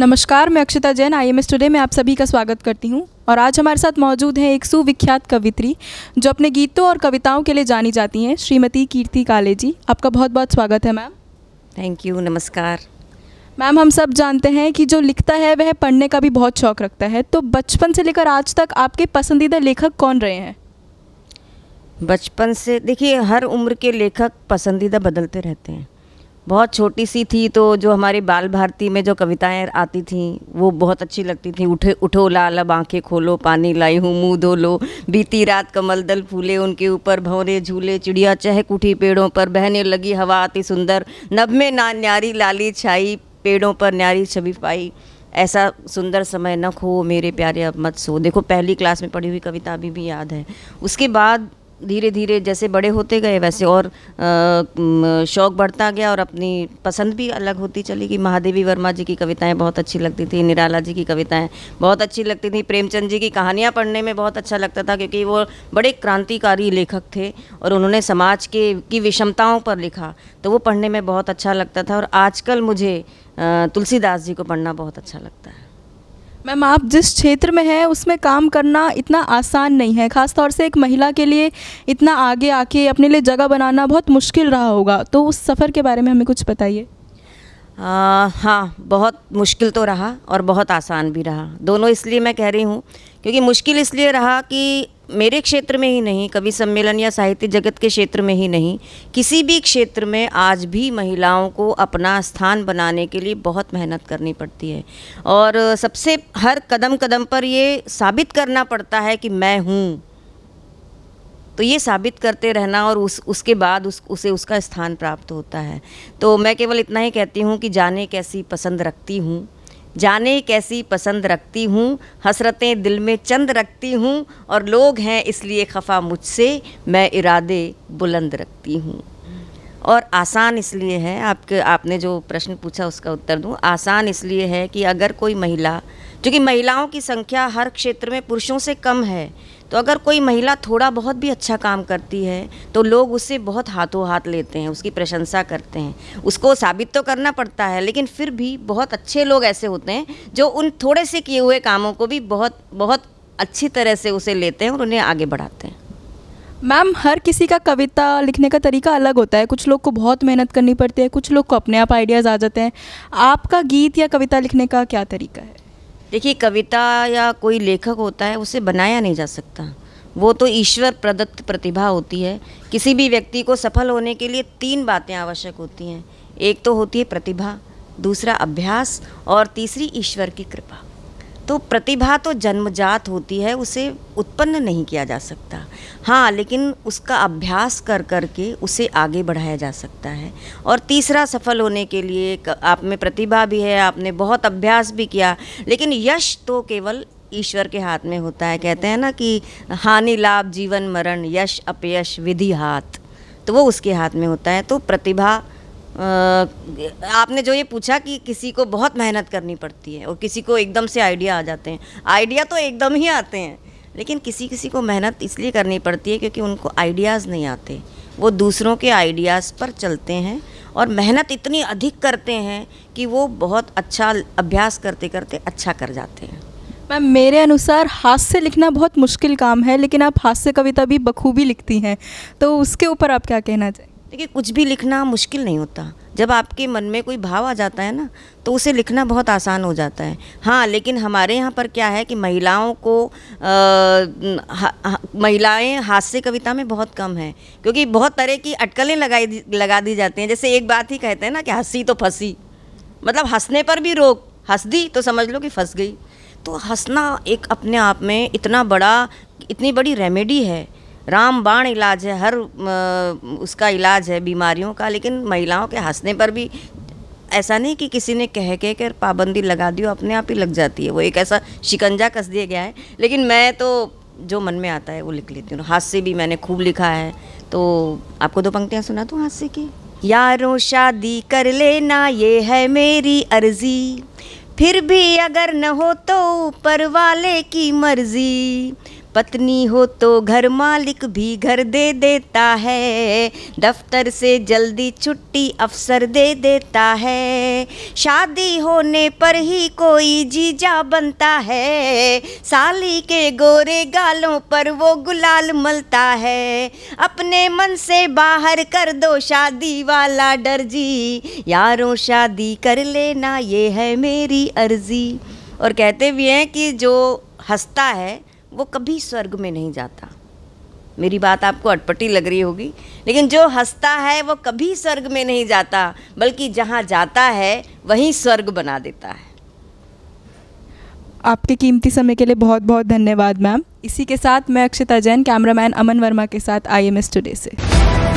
नमस्कार मैं Akshita Jain I M S today में आप सभी का स्वागत करती हूँ और आज हमारे साथ मौजूद हैं एक सुविख्यात कवित्री जो अपने गीतों और कविताओं के लिए जानी जाती हैं श्रीमती कीर्ति काले जी आपका बहुत बहुत स्वागत है मैम थैंक यू नमस्कार मैम हम सब जानते हैं कि जो लिखता है वह पढ़ने का भी बहुत शौक रखता है तो बचपन से लेकर आज तक आपके पसंदीदा लेखक कौन रहे हैं बचपन से देखिए हर उम्र के लेखक पसंदीदा बदलते रहते हैं बहुत छोटी सी थी तो जो हमारे बाल भारती में जो कविताएं आती थीं वो बहुत अच्छी लगती थी उठे उठो लाल अब आँखें खोलो पानी लाई हूँ मुँह धो लो बीती रात कमल दल फूले उनके ऊपर भंवरे झूले चिड़िया चहक उठी पेड़ों पर बहने लगी हवा आती सुंदर नभ में ना न्यारी लाली छाई पेड़ों पर न्यारी छवि पाई ऐसा सुंदर समय न खो मेरे प्यारे अब मत सो देखो पहली क्लास में पढ़ी हुई कविता अभी भी याद है उसके बाद धीरे धीरे जैसे बड़े होते गए वैसे और शौक बढ़ता गया और अपनी पसंद भी अलग होती चली कि महादेवी वर्मा जी की कविताएं बहुत अच्छी लगती थी निराला जी की कविताएं बहुत अच्छी लगती थी प्रेमचंद जी की कहानियां पढ़ने में बहुत अच्छा लगता था क्योंकि वो बड़े क्रांतिकारी लेखक थे और उन्होंने समाज के की विषमताओं पर लिखा तो वो पढ़ने में बहुत अच्छा लगता था और आजकल मुझे तुलसीदास जी को पढ़ना बहुत अच्छा लगता है मैम आप जिस क्षेत्र में हैं उसमें काम करना इतना आसान नहीं है ख़ासतौर से एक महिला के लिए इतना आगे आके अपने लिए जगह बनाना बहुत मुश्किल रहा होगा तो उस सफ़र के बारे में हमें कुछ बताइए हाँ बहुत मुश्किल तो रहा और बहुत आसान भी रहा दोनों इसलिए मैं कह रही हूँ क्योंकि मुश्किल इसलिए रहा कि मेरे क्षेत्र में ही नहीं कवि सम्मेलन या साहित्य जगत के क्षेत्र में ही नहीं किसी भी क्षेत्र में आज भी महिलाओं को अपना स्थान बनाने के लिए बहुत मेहनत करनी पड़ती है और सबसे हर कदम कदम पर ये साबित करना पड़ता है कि मैं हूँ तो ये साबित करते रहना और उस उसके बाद उस उसे उसका स्थान प्राप्त होता है तो मैं केवल इतना ही कहती हूँ कि जाने कैसी पसंद रखती हूँ जाने कैसी पसंद रखती हूँ हसरतें दिल में चंद रखती हूँ और लोग हैं इसलिए खफा मुझसे मैं इरादे बुलंद रखती हूँ और आसान इसलिए है आपके आपने जो प्रश्न पूछा उसका उत्तर दूँ आसान इसलिए है कि अगर कोई महिला क्योंकि महिलाओं की संख्या हर क्षेत्र में पुरुषों से कम है तो अगर कोई महिला थोड़ा बहुत भी अच्छा काम करती है तो लोग उसे बहुत हाथों हाथ लेते हैं उसकी प्रशंसा करते हैं उसको साबित तो करना पड़ता है लेकिन फिर भी बहुत अच्छे लोग ऐसे होते हैं जो उन थोड़े से किए हुए कामों को भी बहुत बहुत अच्छी तरह से उसे लेते हैं और उन्हें आगे बढ़ाते हैं मैम हर किसी का कविता लिखने का तरीका अलग होता है कुछ लोग को बहुत मेहनत करनी पड़ती है कुछ लोग को अपने आप आइडियाज़ आ जाते हैं आपका गीत या कविता लिखने का क्या तरीका है देखिए कविता या कोई लेखक होता है उसे बनाया नहीं जा सकता वो तो ईश्वर प्रदत्त प्रतिभा होती है किसी भी व्यक्ति को सफल होने के लिए तीन बातें आवश्यक होती हैं एक तो होती है प्रतिभा दूसरा अभ्यास और तीसरी ईश्वर की कृपा तो प्रतिभा तो जन्मजात होती है उसे उत्पन्न नहीं किया जा सकता हाँ लेकिन उसका अभ्यास कर कर के उसे आगे बढ़ाया जा सकता है और तीसरा सफल होने के लिए आप में प्रतिभा भी है आपने बहुत अभ्यास भी किया लेकिन यश तो केवल ईश्वर के हाथ में होता है कहते हैं ना कि हानि लाभ जीवन मरण यश अपयश विधि हाथ तो वो उसके हाथ में होता है तो प्रतिभा आपने जो ये पूछा कि किसी को बहुत मेहनत करनी पड़ती है और किसी को एकदम से आइडिया आ जाते हैं आइडिया तो एकदम ही आते हैं लेकिन किसी किसी को मेहनत इसलिए करनी पड़ती है क्योंकि उनको आइडियाज़ नहीं आते वो दूसरों के आइडियाज़ पर चलते हैं और मेहनत इतनी अधिक करते हैं कि वो बहुत अच्छा अभ्यास करते करते अच्छा कर जाते हैं मैम मेरे अनुसार हाथ से लिखना बहुत मुश्किल काम है लेकिन आप हाथ से कविता भी बखूबी लिखती हैं तो उसके ऊपर आप क्या कहना चाहिए देखिए कुछ भी लिखना मुश्किल नहीं होता जब आपके मन में कोई भाव आ जाता है ना तो उसे लिखना बहुत आसान हो जाता है हाँ लेकिन हमारे यहाँ पर क्या है कि महिलाओं को हा, हा, महिलाएं हास्य कविता में बहुत कम है क्योंकि बहुत तरह की अटकलें लगाई लगा दी जाती हैं जैसे एक बात ही कहते हैं ना कि हंसी तो फंसी मतलब हंसने पर भी रोक हंस दी तो समझ लो कि फंस गई तो हंसना एक अपने आप में इतना बड़ा इतनी बड़ी रेमेडी है रामबाण इलाज है हर उसका इलाज है बीमारियों का लेकिन महिलाओं के हंसने पर भी ऐसा नहीं कि किसी ने कह के कर पाबंदी लगा दी अपने आप ही लग जाती है वो एक ऐसा शिकंजा कस दिया गया है लेकिन मैं तो जो मन में आता है वो लिख लेती हूँ हाथ से भी मैंने खूब लिखा है तो आपको दो पंक्तियाँ सुना दूँ से की यारों शादी कर लेना ये है मेरी अर्जी फिर भी अगर न हो तो ऊपर वाले की मर्जी पत्नी हो तो घर मालिक भी घर दे देता है दफ्तर से जल्दी छुट्टी अफसर दे देता है शादी होने पर ही कोई जीजा बनता है साली के गोरे गालों पर वो गुलाल मलता है अपने मन से बाहर कर दो शादी वाला डर जी यारों शादी कर लेना ये है मेरी अर्जी और कहते भी हैं कि जो हंसता है वो कभी स्वर्ग में नहीं जाता मेरी बात आपको अटपटी लग रही होगी लेकिन जो हंसता है वो कभी स्वर्ग में नहीं जाता बल्कि जहाँ जाता है वहीं स्वर्ग बना देता है आपके कीमती समय के लिए बहुत बहुत धन्यवाद मैम इसी के साथ मैं अक्षता जैन कैमरामैन अमन वर्मा के साथ आई एम एस टूडे से